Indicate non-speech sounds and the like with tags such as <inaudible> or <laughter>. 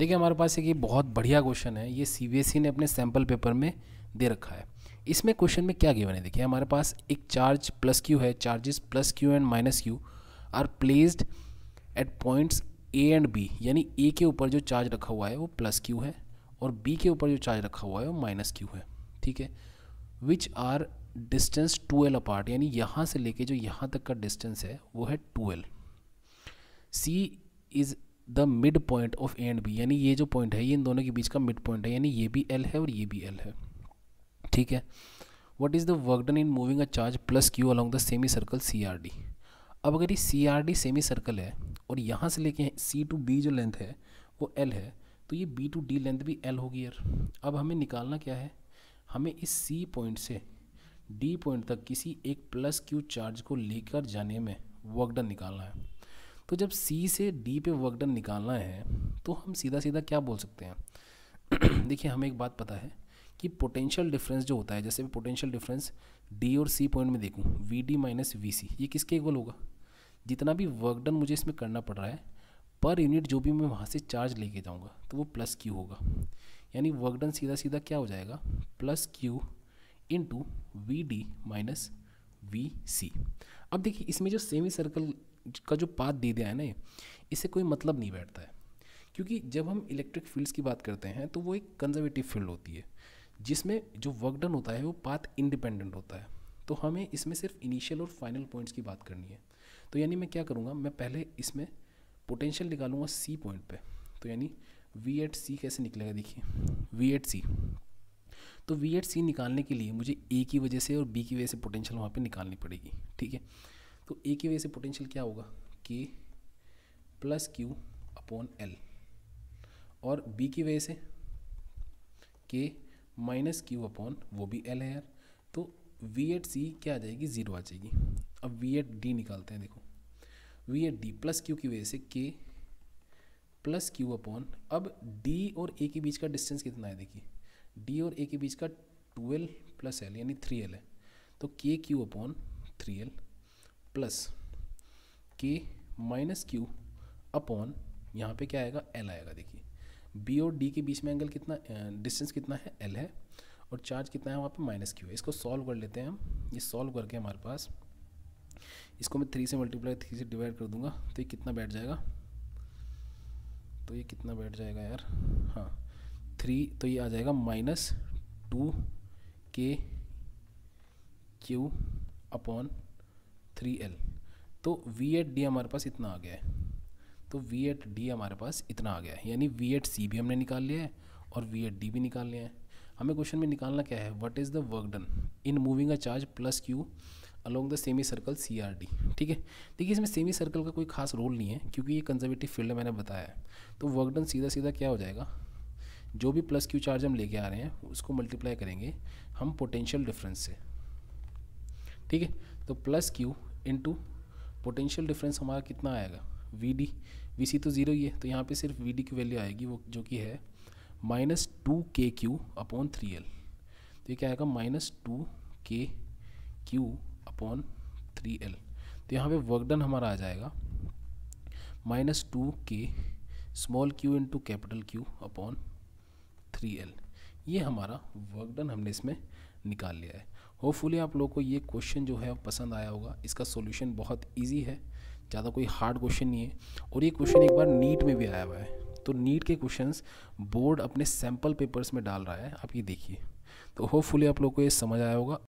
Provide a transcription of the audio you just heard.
देखिए हमारे पास एक ये बहुत बढ़िया क्वेश्चन है ये सी e ने अपने सैम्पल पेपर में दे रखा है इसमें क्वेश्चन में क्या गिवन है देखिए हमारे पास एक चार्ज प्लस क्यू है charges plus q and minus q are placed at points A and B यानी ए के ऊपर जो चार्ज रखा हुआ है वो प्लस क्यू है और बी के ऊपर जो चार्ज रखा हुआ है वो माइनस क्यू है ठीक है which are distance two L apart यानी यहाँ से लेके जो यहाँ तक का डिस्टेंस है वो है two L C is the mid point of A and B यानी ये जो पॉइंट है ये इन दोनों के बीच का मिड पॉइंट है यानी ये भी एल है और ये भी एल है ठीक है what is the work done in moving a charge plus q along the semi circle C R D अब अगर ये C R D semi circle है और यहाँ से लेके सी टू बी जो लेंथ है वो एल है तो ये बी टू डी लेंथ भी एल होगी यार अब हमें निकालना क्या है हमें इस सी पॉइंट से डी पॉइंट तक किसी एक प्लस क्यू चार्ज को लेकर जाने में वर्क डन निकालना है तो जब सी से डी पे वर्क डन निकालना है तो हम सीधा सीधा क्या बोल सकते हैं <clears throat> देखिए हमें एक बात पता है कि पोटेंशियल डिफरेंस जो होता है जैसे मैं पोटेंशियल डिफरेंस डी और सी पॉइंट में देखूँ V D minus V C ये किसके इक्वल होगा जितना भी वर्क डन मुझे इसमें करना पड़ रहा है पर यूनिट जो भी मैं वहाँ से चार्ज लेके जाऊँगा तो वो प्लस क्यू होगा यानी वर्क डन सीधा सीधा क्या हो जाएगा plus q into V D minus V C अब देखिए इसमें जो सेमी सर्कल का जो पात दे दिया है ना इससे कोई मतलब नहीं बैठता है क्योंकि जब हम इलेक्ट्रिक फील्ड्स की बात करते हैं तो वो एक कंजर्वेटिव फील्ड होती है जिसमें जो वर्क डन होता है वो पाथ इंडिपेंडेंट होता है तो हमें इसमें सिर्फ इनिशियल और फाइनल पॉइंट्स की बात करनी है तो यानी मैं क्या करूँगा मैं पहले इसमें पोटेंशियल निकालूंगा सी पॉइंट पे तो यानी वी एट सी कैसे निकलेगा देखिए वी एट सी तो वी एट सी निकालने के लिए मुझे ए की वजह से और बी की वजह से पोटेंशियल वहाँ पे निकालनी पड़ेगी ठीक है तो ए की वजह से पोटेंशियल क्या होगा k plus q upon L और बी की वजह से के माइनस क्यू अपॉन वो भी एल है यार तो वी एट सी क्या आ जाएगी ज़ीरो आ जाएगी अब वी एट डी निकालते हैं देखो V at D plus q की वजह से के प्लस क्यू अपॉन अब डी और ए के बीच का डिस्टेंस कितना है देखिए डी और ए के बीच का ट्वेल्व प्लस एल यानी थ्री एल है तो k q upon three L plus k minus q upon यहाँ पे क्या आएगा एल आएगा देखिए बी और डी के बीच में एंगल कितना डिस्टेंस कितना है एल है और चार्ज कितना है वहाँ पे माइनस क्यू है इसको सॉल्व कर लेते हैं हम ये सॉल्व करके हमारे पास इसको मैं थ्री से मल्टीप्लाई थ्री से डिवाइड कर दूंगा तो ये कितना बैठ जाएगा तो ये कितना बैठ जाएगा यार हाँ थ्री तो ये आ जाएगा minus two k q upon three L तो वी एट डी हमारे पास इतना आ गया है तो वी एट डी हमारे पास इतना आ गया है यानी वी एट सी भी हमने निकाल लिया है और वी एट डी भी निकाल लिया है हमें क्वेश्चन में निकालना क्या है what is the work done in moving a charge plus q along the semi circle C R D ठीक है देखिए इसमें सेमी सर्कल का कोई खास रोल नहीं है क्योंकि ये कंजर्वेटिव फील्ड है मैंने बताया है तो वर्क डन सीधा सीधा क्या हो जाएगा जो भी प्लस क्यू चार्ज हम लेके आ रहे हैं उसको मल्टीप्लाई करेंगे हम पोटेंशियल डिफरेंस से ठीक है तो plus q into potential difference हमारा कितना आएगा वी डी वी सी तो ज़ीरो ही है तो यहाँ पे सिर्फ वी डी की वैल्यू आएगी वो जो कि है minus two k q upon three L तो ये क्या आएगा minus two k q upon three L तो यहाँ पे वर्क डन हमारा आ जाएगा minus two k small q into capital q upon three L ये हमारा वर्क डन हमने इसमें निकाल लिया है होपफुली आप लोगों को ये क्वेश्चन जो है पसंद आया होगा इसका सोल्यूशन बहुत ईजी है ज़्यादा कोई हार्ड क्वेश्चन नहीं है और ये क्वेश्चन एक बार नीट में भी आया हुआ है तो नीट के क्वेश्चंस बोर्ड अपने सैम्पल पेपर्स में डाल रहा है आप ये देखिए तो होपफुली आप लोग को ये समझ आया होगा